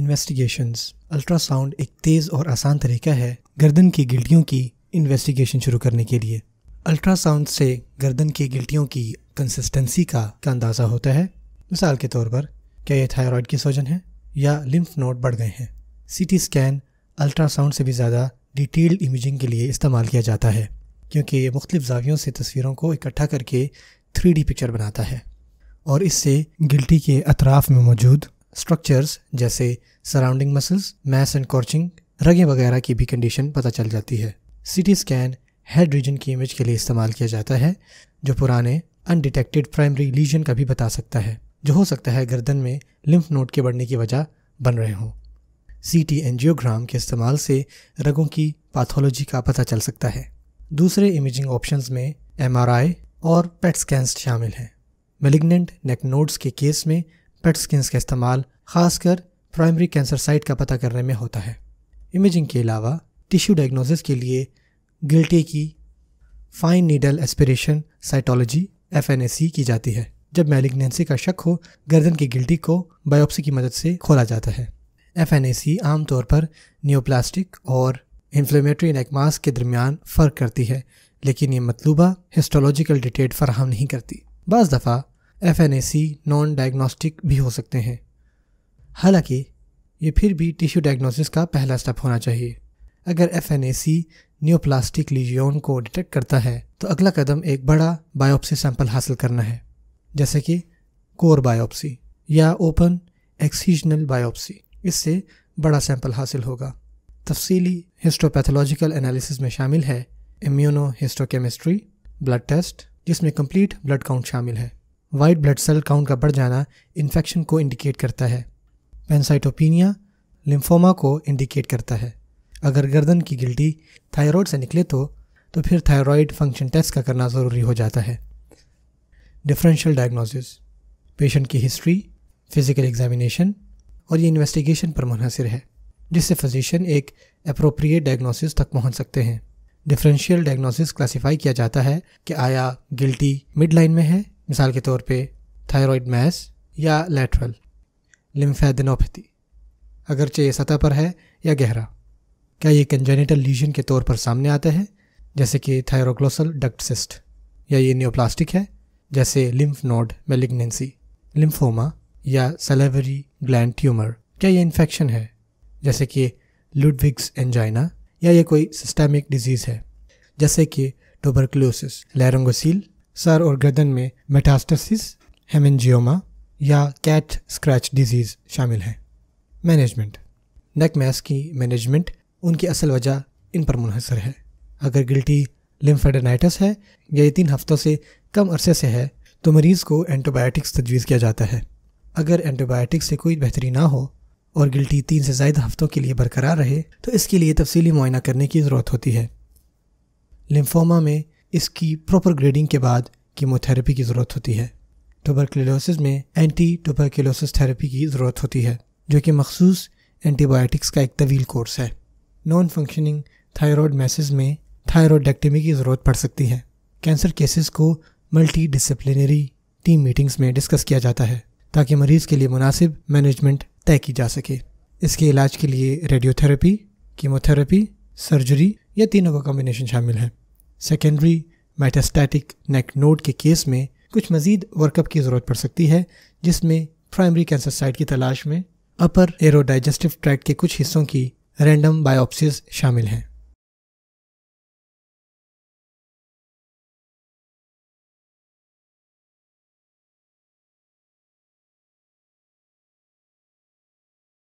investigation ultrasound एक तेज़ और आसान तरीका है गर्दन की गिल्टियों की इन्वेस्टिगेशन शुरू करने के लिए अल्ट्रासाउंड से गर्दन की गिल्टियों की कंसिस्टेंसी का अंदाज़ा होता है मिसाल के तौर पर क्या यह थायराइड की सोजन है या लिम्फ नोड बढ़ गए हैं सीटी स्कैन अल्ट्रासाउंड से भी ज़्यादा डिटेल्ड इमेजिंग के लिए इस्तेमाल किया जाता है क्योंकि ये मुख्तलिफ जावियों से तस्वीरों को इकट्ठा करके थ्री पिक्चर बनाता है और इससे गिल्टी के अतराफ़ में मौजूद स्ट्रक्चर्स जैसे सराउंडिंग मसल्स मैस एंड कॉर्चिंग रगें वगैरह की भी कंडीशन पता चल जाती है सिटी स्कैन हेड रीजन की इमेज के लिए इस्तेमाल किया जाता है जो पुराने अनडिटेक्टेड प्राइमरी लीजन का भी बता सकता है जो हो सकता है गर्दन में लिम्फ नोड के बढ़ने की वजह बन रहे हों सी टी एनजियोग्राम के इस्तेमाल से रगों की पैथोलॉजी का पता चल सकता है दूसरे इमेजिंग ऑप्शंस में एमआरआई और पेट स्कैंस शामिल हैं मेलिग्नेंट नेक नोड्स के केस में पेट स्किन्स का इस्तेमाल खासकर प्राइमरी कैंसर साइट का पता करने में होता है इमेजिंग के अलावा टिश्यू डायग्नोसिस के लिए गिल्टी की fine needle aspiration cytology F की जाती है जब मेलिग्नेंसी का शक हो गर्दन की गिल्टी को बायोप्सी की मदद से खोला जाता है एफ आमतौर पर न्योप्लास्टिक और इन्फ्लेमेटरी नेकमास के दरमियान फ़र्क करती है लेकिन ये मतलूबा हिस्टोलॉजिकल डिटेट फराहम नहीं करती बज़ दफ़ा एफ नॉन डायग्नोस्टिक भी हो सकते हैं हालांकि ये फिर भी टिश्यू डायग्नोसिस का पहला स्टेप होना चाहिए अगर एफ एन न्योप्लास्टिक लीजियोन को डिटेक्ट करता है तो अगला कदम एक बड़ा बायोप्सी सैंपल हासिल करना है जैसे कि कोर बायोप्सी या ओपन एक्सीजनल बायोप्सी इससे बड़ा सैंपल हासिल होगा तफसीली हिस्टोपैथोलॉजिकल एनालिसिस में शामिल है इम्यूनो हिस्टोकेमिस्ट्री ब्लड टेस्ट जिसमें कंप्लीट ब्लड काउंट शामिल है वाइट ब्लड सेल काउंट का बढ़ जाना इन्फेक्शन को इंडिकेट करता है पेंसाइटोपिनिया लिम्फोमा को इंडिकेट करता है अगर गर्दन की गिल्टी थायराइड से निकले तो तो फिर थायराइड फंक्शन टेस्ट का करना ज़रूरी हो जाता है डिफरेंशियल डायग्नोसिस पेशेंट की हिस्ट्री फिज़िकल एग्जामिनेशन और ये इन्वेस्टिगेशन पर मुनहसर है जिससे फिजिशियन एक अप्रोप्रिएट डायग्नोसिस तक पहुंच सकते हैं डिफरेंशियल डायग्नोसिस क्लासिफाई किया जाता है कि आया गिल्टी मिड लाइन में है मिसाल के तौर पे थायराइड मैस या लेटरल लिम्फेडेनोपैथी अगरचे ये सतह पर है या गहरा क्या ये कंजेनिटल लीजन के तौर पर सामने आता है जैसे कि थायरोग्लोसल डक्ट सिस्ट या ये न्योप्लास्टिक है जैसे लिम्फ नोड मेलिग्नेंसी लिम्फोमा या सेलेवरी ग्लैंड ट्यूमर क्या ये इन्फेक्शन है जैसे कि लुडविग्स एंजाइना या ये कोई सिस्टेमिक डिजीज़ है जैसे कि टोबरक्लोसिस लैरंगोसील सर और गर्दन में मेटास्टासिस हेमेंजियोमा या कैट स्क्रैच डिजीज़ शामिल है मैनेजमेंट नेक मैस की मैनेजमेंट उनकी असल वजह इन पर मुनहसर है अगर गिल्टी लिम्फेडनाइटस है या ये तीन हफ्तों से कम अरसे से है तो मरीज़ को एंटीबायोटिक्स तजवीज़ किया जाता है अगर एंटीबायोटिक्स से कोई बेहतरी ना हो और गिल्टी तीन से ज़ायद हफ्तों के लिए बरकरार रहे तो इसके लिए तफसली मुआयना करने की ज़रूरत होती है लिम्फोमा में इसकी प्रॉपर ग्रेडिंग के बाद कीमोथेरेपी की ज़रूरत होती है टोबरकुलोसिस में एंटी टोबरकुलोसिस थेरेपी की ज़रूरत होती है जो कि मखसूस एंटीबायोटिक्स का एक तवील कोर्स है नॉन फंक्शनिंग थायरॉयड मैसेज में थायरोडेक्टमी की ज़रूरत पड़ सकती है कैंसर केसेस को मल्टी डिसिप्लिनरी टीम मीटिंग्स में डिस्कस किया जाता है ताकि मरीज़ के लिए मुनासिब मैनेजमेंट तय की जा सके इसके इलाज के लिए रेडियोथेरेपी कीमोथेरेपी सर्जरी या तीनों का कॉम्बिनेशन शामिल है सेकेंडरी मेटास्टैटिक नेक नोड के केस में कुछ मजीद वर्कअप की ज़रूरत पड़ सकती है जिसमें प्राइमरी कैंसर साइट की तलाश में अपर एरोडाइजेस्टिव ट्रैक के कुछ हिस्सों की रैंडम बायोप्सिस शामिल हैं